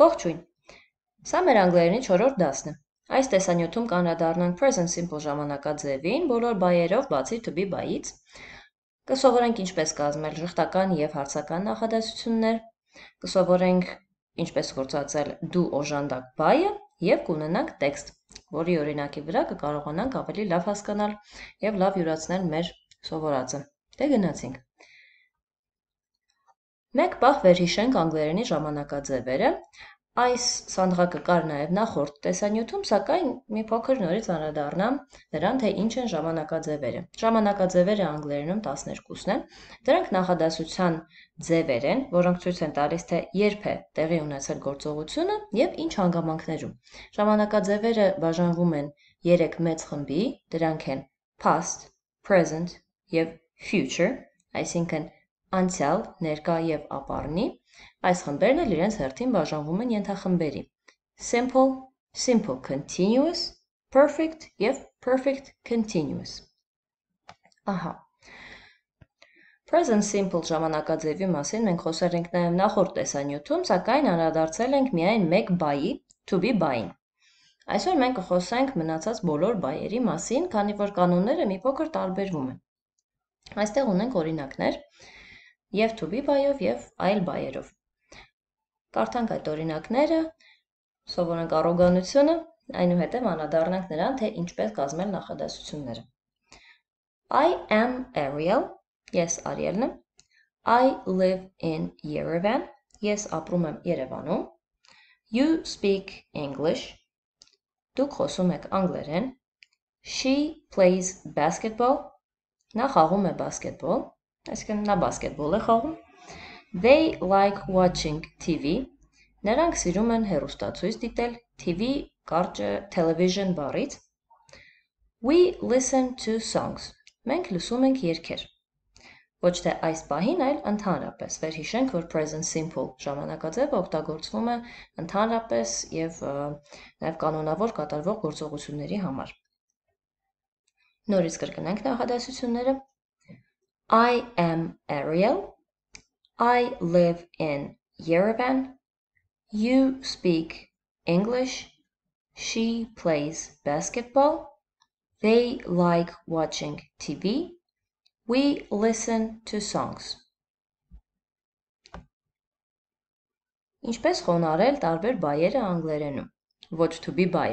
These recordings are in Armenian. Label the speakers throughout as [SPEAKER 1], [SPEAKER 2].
[SPEAKER 1] Ողջույն։ Սա մեր անգլերենի 4-րդ դասն է։ Այս տեսանյութում կանրադառնանք present simple ժամանակաձևին բոլոր բայերով, բացի to be by-ից։ Կսովորենք ինչպես կազմել ժխտական եւ հարցական նախադասություններ, կսովորենք ինչպես գործածել do օժանդակ by-ը եւ կունենանք տեքստ, որի օրինակի վրա կկարողանանք ավելի լավ հասկանալ եւ լավ յուրացնել մեր սովորածը։ Դե գնացինք։ Մեկ պահ վերհիշենք անգլերենի ժամանակաձևերը։ Այս սանդղակը կար նաև նախորդ տեսանյութում, սակայն մի փոքր նորից անդրադառնամ նրան, թե ինչ են ժամանակաձևերը։ Ժամանակաձևերը անգլերենում 12-ն են։ Դրանք նախադասության ձևեր են, որոնք ցույց են տալիս, թե երբ է տեղի ունեցել գործողությունը եւ ինչ հանգամանքներում։ Ժամանակաձևերը բաժանվում են 3 մեծ խմբի, դրանք են past, present եւ future, այսինքն անցյալ, ներկա եւ ապառնի, այս խմբերն էլ իրենց հերթին բաժանվում են ենթախմբերի. simple, simple continuous, perfect եւ perfect continuous։ Ահա, Present simple ժամանակաձևի մասին մենք խոսել ենք նաև նախորդ տեսանյութում, սակայն անդրադարձել ենք միայն մեկ բայի, to be buy-ին։ Այսօր մենք կխոսենք մնացած բոլոր բայերի մասին, քանի որ կանոնները մի փոքր տարբերվում են։ Այստեղ ունենք օրինակներ, եւ Թուբիբայով եւ այլ բայերով։ Կարդանք այդ օրինակները, սովորենք առոգանությունը, այնուհետև անդրադառնանք նրան, թե ինչպես կազմել նախադասությունները։ I am Ariel, ես Արիելն եմ։ I live in Yerevan, ես ապրում եմ Երևանում։ You speak English, դուք խոսում եք անգլերեն։ She plays basketball, նա խաղում է բասկետբոլ այսինքն նա բասկետբոլ է խաղում։ They like watching TV. Նրանք սիրում են հեռուստացույց դիտել TV կարճը television բառից։ We listen to songs. Մենք լսում ենք երգեր։ Ոչ թե այս պահին, այլ ընդհանրապես։ Վերհիշենք, որ present simple ժամանակաձևը օգտագործվում է ընդհանրապես եւ նաեւ կանոնավոր կատարվող գործողությունների համար։ Նորից կրկնենք նախադասությունները։ I am Ariel. I live in Yerevan. You speak English. She plays basketball. They like watching TV. We listen to songs. Ինչպես խոնարհել տարբեր բայերը անգլերենում (What to be by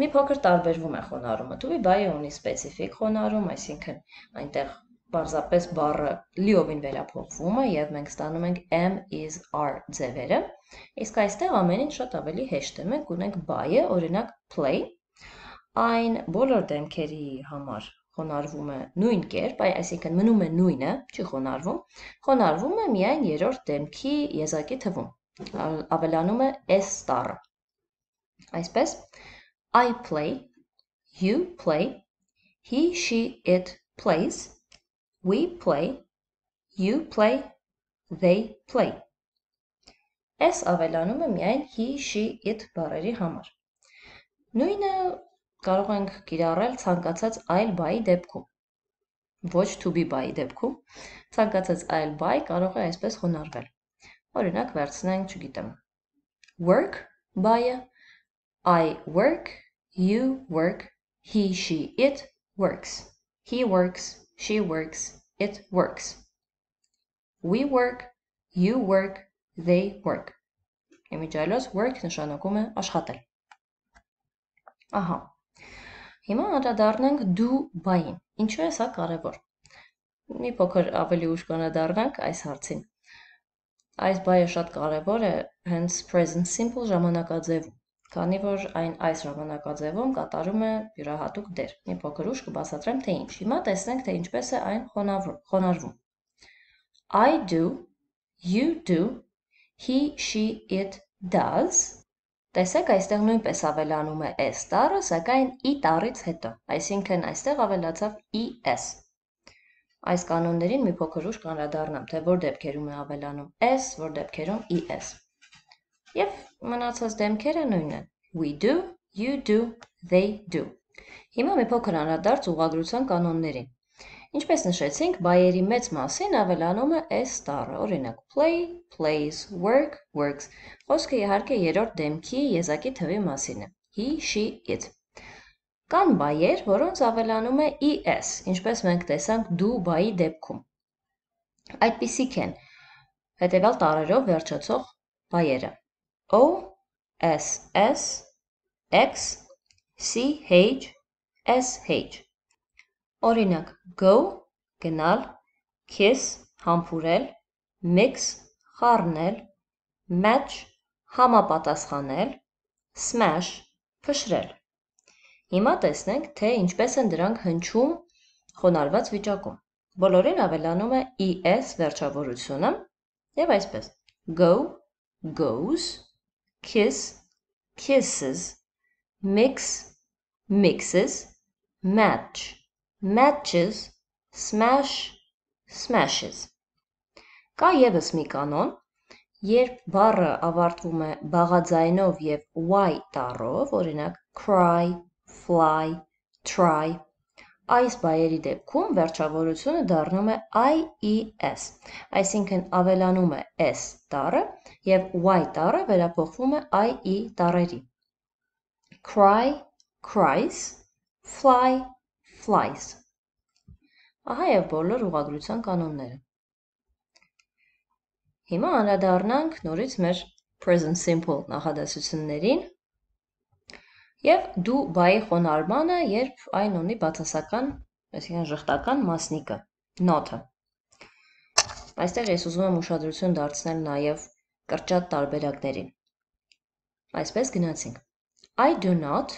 [SPEAKER 1] մի փոքր տարբերվում է խոնարհումը։ Դուբի բայը ունի սպეციფიկ խոնարհում, այսինքն այնտեղ պարզապես բառը լիովին վերափոխվում է եւ մենք ստանում ենք m is r ձևերը։ Իսկ այստեղ ամեն ինչ շատ ավելի հեշտ է։ Մենք ունենք բայը, օրինակ play, այն բոլոր դեմքերի համար խոնարվում է նույն կերպ, այ այսինքն մնում է նույնը, չի խոնարվում, խոնարվում է միայն երրորդ դեմքի եզակի թվում։ Ավելանում է s տառը։ Այսպես I play, you play, he, she, it plays, we play, you play, they play։ Այս ավելանում է միայն he, she, it բառերի համար։ Նույնը կարող ենք կիրառել ցանկացած այլ բայի դեպքում։ Ոչ to be բայի դեպքում ցանկացած այլ բայ կարող է այսպես խոնարհվել։ Օրինակ վերցնենք, չգիտեմ, work բայը I work You work, he, she, it works. He works, she works, it works. We work, you work, they work։ Իմիջիալոց work նշանակում է աշխատել։ Ահա։ Հիմա անդրադառնանք do by-ին։ Ինչու է սա կարևոր։ Մի փոքր ավելի ուշ կանադառնանք այս հարցին։ Այս by-ը շատ կարևոր է հենց present simple ժամանակաձևում քանի որ այն այս ժամանակաձևում կատարում է յուրահատուկ դեր։ Մի փոքր ուշ կբացատրեմ թե ինչ։ Հիմա տեսնենք թե ինչպես է այն խոնարհվում։ I do, you do, he, she, it does Տեսեք, այստեղ նույնպես ավելանում է s տառը, սակայն i «E» տառից հետո։ Այսինքն այստեղ ավելացավ es։ Այս կանոններին մի փոքր ուշ կանրադառնամ, թե որ դեպքերում է ավելանում s, որ դեպքերում es։ Եվ մնացած դեմքերը նույնն են. We do, you do, they do։ Հիմա մի փոքր անդրադարձ ուղագրության կանոններին։ Ինչպես նշեցինք, բայերի մեծ մասին ավելանում է s տառը, օրինակ play, plays, work, works։ Խոսքը իհարկե երրորդ դեմքի եզակի թվի մասին է։ He, she, it։ Կան բայեր, որոնց ավելանում է es, ինչպես մենք տեսանք do by-ի դեպքում։ Այդպիսիք են հետևյալ տառերով վերջացող բայերը. O S S X C H S H Օրինակ go գնալ kiss համբուրել mix խառնել match համապատասխանել smash փշրել Հիմա տեսնենք թե ինչպես են դրանք հնչում խոնարհված վիճակում Բոլորին ավելանում է es վերջավորությունը եւ այսպես go goes kiss, kisses, mix, mixes, match, matches, smash, smashes։ Կա եւս մի կանոն, երբ բառը ավարտվում է բաղաձայնով եւ y տառով, օրինակ cry, fly, try, Այս բայերի դեպքում վերջավորությունը դառնում է IES, այսինքն ավելանում է S տառը եւ Y տառը վերափոխվում է IE տառերի։ Cry, cries, fly, flies։ Ահա եւ բոլոր ուղագրության կանոնները։ Հիմա անդրադառնանք նորից մեր present simple նախադասություններին, եւ դու բայի խոնարհմանը, երբ այն ունի բացասական, այսինքն ժխտական մասնիկը, նոթը։ Այստեղ ես ուզում եմ ուշադրություն դարձնել նաեւ կրճատ տարբերակներին։ Այսպես գնացինք։ I do not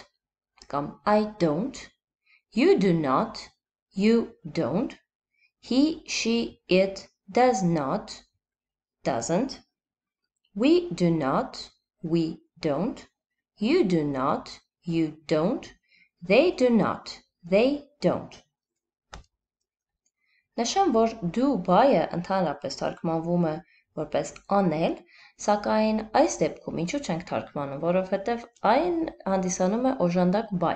[SPEAKER 1] կամ I don't, you do not, you don't, he, she, it does not, doesn't, we do not, we don't, you do not, you don't, they do not, they don't։ Նշեմ, որ do by-ը ընդհանրապես թարգմանվում է որպես անել, սակայն այս դեպքում ինչու չենք թարգմանում, որովհետև այն հանդիսանում է օժանդակ by։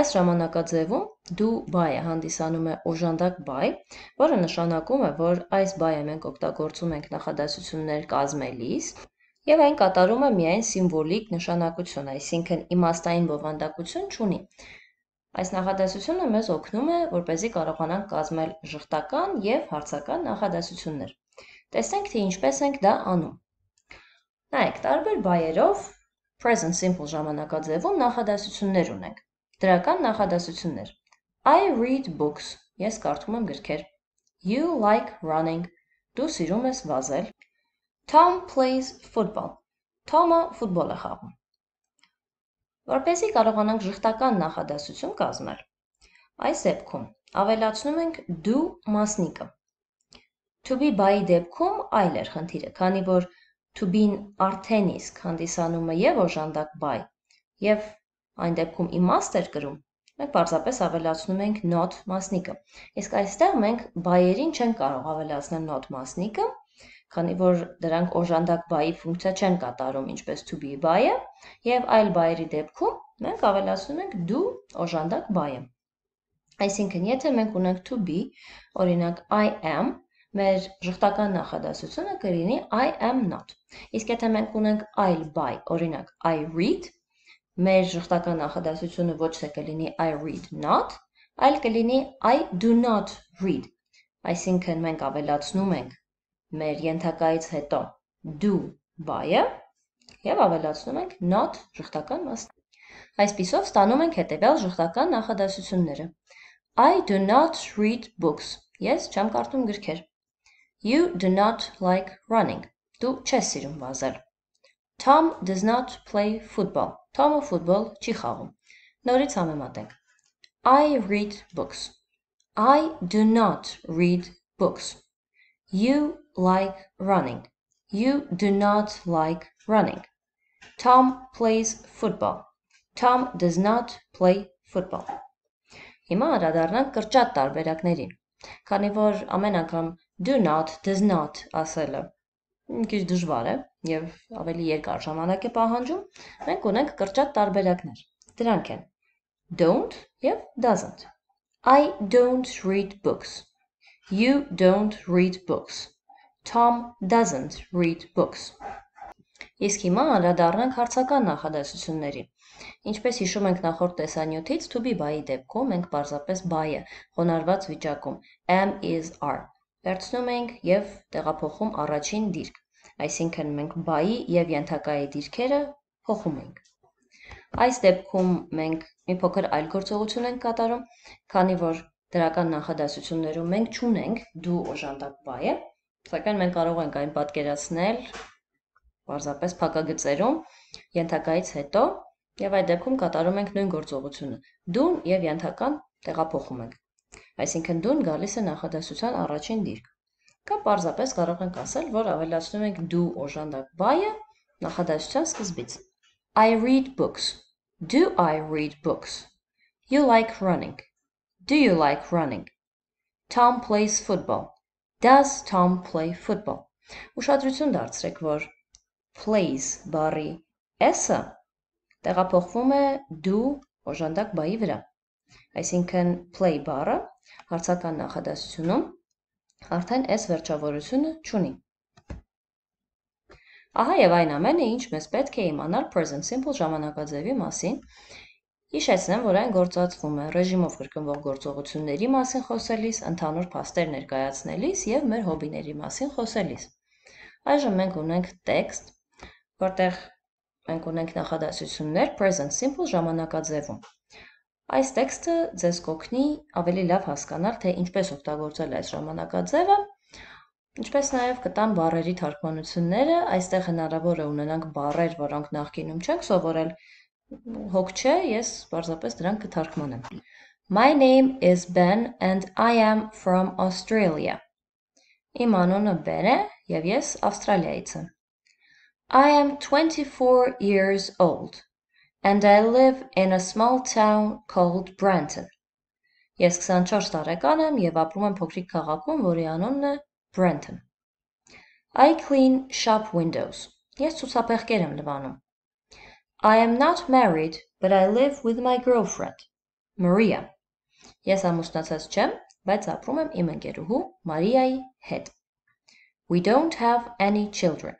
[SPEAKER 1] Այս ժամանակաձևում do by-ը հանդիսանում է օժանդակ by, որը նշանակում է, որ այս by-ը մենք օգտագործում ենք նախադասություններ կազմելիս, եւ այն կատարում է միայն սիմվոլիկ նշանակություն, այսինքն իմաստային բովանդակություն չունի։ Այս նախադասությունը մեզ օգնում է, որպեսզի կարողանանք կազմել ժխտական եւ հարցական նախադասություններ։ Տեսնենք, թե ինչպես ենք դա անում։ Նայեք, տարբեր բայերով present simple ժամանակաձևում նախադասություններ ունենք։ Դրական նախադասություններ. I read books. Ես կարդում եմ գրքեր։ You like running. Դու սիրում ես վազել։ Tom plays football. Թոմը ֆուտբոլ է խաղում։ Որպեսզի կարողանանք շղթական նախադասություն կազմել, այս դեպքում ավելացնում ենք do մասնիկը։ To be by-ի դեպքում այլ էր խնդիրը, քանի որ to be-ն արդեն իսկ հանդիսանումը եւ օժանդակ by եւ այն դեպքում իմաստ էր կրում, մենք պարզապես ավելացնում ենք not մասնիկը։ Իսկ այստեղ մենք by-երին չենք կարող ավելացնել not մասնիկը, քանի որ դրանք օժանդակ բայի ֆունկցիա չեն կատարում, ինչպես to be բայը, եւ այլ բայերի դեպքում մենք ավելացնում ենք do օժանդակ բայը։ Այսինքն, եթե մենք ունենք to be, օրինակ I am, մեր շղթական նախադասությունը կլինի I am not։ Իսկ եթե մենք ունենք այլ by, օրինակ I read, մեր շղթական նախադասությունը ոչ թե կլինի I read not, այլ կլինի I do not read։ Այսինքն մենք ավելացնում ենք մեր ենթակայից հետո do by-ը եւ ավելացնում ենք not ժխտական մասը։ Այսպիսով ստանում ենք հետեւյալ ժխտական նախադասությունները. I do not read books. Ես չեմ կարդում գրքեր։ You do not like running. Դու չես սիրում վազել։ Tom does not play football. Թոմը ֆուտբոլ չի խաղում։ Նորից համեմատենք։ I read books. I do not read books. You like running. You do not like running. Tom plays football. Tom does not play football. Հիմա անդրադառնանք կրճատ տարբերակներին։ Քանի որ ամեն անգամ do not, does not ասելը քիչ դժվար է եւ ավելի երկար ժամանակ է պահանջում, մենք ունենք կրճատ տարբերակներ։ Դրանք են don't եւ doesn't. I don't read books. You don't read books. Tom doesn't read books. Իսկ հիմա անդրադառնանք հարցական նախադասություններին։ Ինչպես հիշում ենք նախորդ տեսանյութից, to be by-ի դեպքում մենք պարզապես by-ը խոնարհված վիճակում am is are վերցնում ենք եւ տեղափոխում առաջին դիրք։ Այսինքն մենք by-ի եւ ենթակայի դիրքերը փոխում ենք։ Այս դեպքում մենք մի փոքր այլ գործողություն ենք կատարում, քանի որ դրական նախադասություններում մենք չունենք դու օժանդակ բայը, սակայն մենք կարող ենք այն պատկերացնել պարզապես փակագծերում ենթակայից հետո եւ այդ դեպքում կատարում ենք նույն գործողությունը։ Դուն եւ ենթական տեղափոխում ենք։ Այսինքն դուն գալիս է նախադասության առաջին դիրք։ Կամ պարզապես կարող ենք ասել, որ ավելացնում ենք դու օժանդակ բայը նախադասության սկզբից։ I read books. Do I read books? You like running. Do you like running? Tom plays football. Does Tom play football? Ուշադրություն դարձրեք, որ plays բառի s-ը տեղափոխվում է do օժանդակ բայի վրա։ Այսինքն play բառը հարցական նախադասությունում արդեն s վերջավորությունը չունի։ Ահա եւ այն ամենը, ինչ մեզ պետք է իմանալ present simple ժամանակաձևի մասին Հիշեցնեմ, որ այն գործածվում է ռեժիմով կրկնվող գործողությունների մասին խոսելիս, ընդհանուր փաստեր ներկայացնելիս եւ մեր հոբիների մասին խոսելիս։ Այժմ մենք ունենք տեքստ, որտեղ մենք ունենք նախադասություններ present simple ժամանակաձևում։ Այս տեքստը ձեզ կօգնի ավելի լավ հասկանալ, թե ինչպես օգտագործել այս ժամանակաձևը, ինչպես նաև կտան բառերի թարգմանությունները, այստեղ հնարավոր է ունենանք բառեր, որոնք նախկինում չենք սովորել, հոգ չէ, ես պարզապես դրանք կթարգմանեմ։ My name is Ben and I am from Australia. Իմ անունը Ben է եւ ես Ավստրալիայից եմ։ I am 24 years old and I live in a small town called Branton. Ես 24 տարեկան եմ եւ ապրում եմ փոքրիկ քաղաքում, որի անունն է Branton. I clean shop windows. Ես ցուցափեղկեր եմ լվանում։ I am not married, but I live with my girlfriend. Maria. Ես ամուսնացած չեմ, բայց ապրում եմ իմ ընկերուհու Մարիայի հետ։ We don't have any children.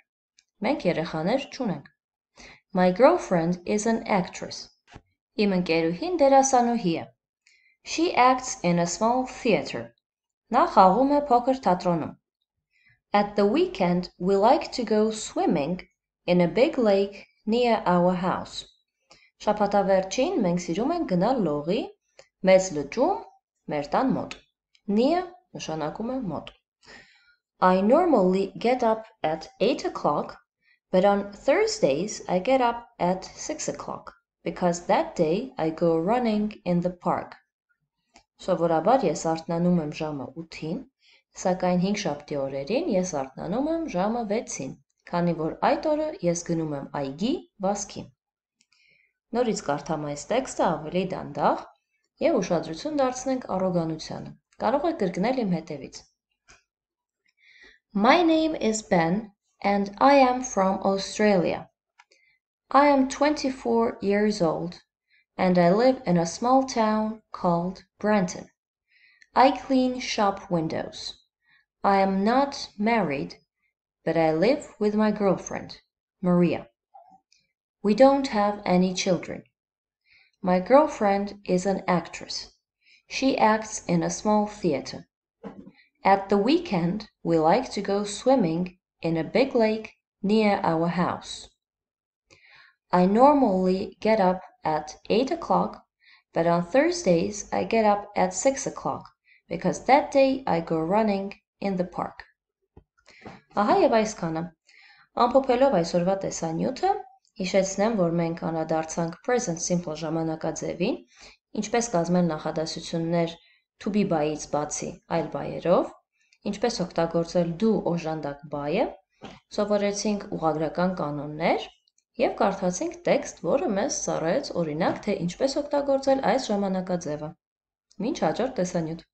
[SPEAKER 1] Մենք երեխաներ չունենք։ My girlfriend is an actress. Իմ ընկերուհին դերասանուհի է։ She acts in a small theater. Նա խաղում է փոքր թատրոնում։ At the weekend we like to go swimming in a big lake near our house։ Շաբաթավերջին մենք սիրում ենք գնալ լողի մեծ լճում մեր տան մոտ։ Near նշանակում է մոտ։ I normally get up at 8 o'clock, but on Thursdays I get up at 6 o'clock because that day I go running in the park. Սովորաբար ես արթնանում եմ ժամը 8-ին, սակայն հինգշաբթի օրերին ես արթնանում եմ ժամը 6-ին քանի որ այդ օրը ես գնում եմ այգի վազքի։ Նորից կարդամ այս տեքստը ավելի դանդաղ եւ ուշադրություն դարձնենք առոգանությանը։ Կարող եք կրկնել իմ հետևից։ My name is Ben and I am from Australia. I am 24 years old and I live in a small town called Branton. I clean shop windows. I am not married but I live with my girlfriend, Maria. We don't have any children. My girlfriend is an actress. She acts in a small theater. At the weekend, we like to go swimming in a big lake near our house. I normally get up at 8 o'clock, but on Thursdays I get up at 6 o'clock because that day I go running in the park. Ահա եւ այսքանը։ Ամփոփելով այսօրվա տեսանյութը, հիշեցնեմ, որ մենք անդրադարձանք present simple ժամանակաձևին, ինչպես կազմել նախադասություններ to be by-ից բացի այլ բայերով, ինչպես օգտագործել do օժանդակ բայը, սովորեցինք ուղագրական կանոններ եւ կարդացինք տեքստ, որը մեզ ծառայեց օրինակ, թե ինչպես օգտագործել այս ժամանակաձևը։ Մինչ հաջորդ տեսանյութ։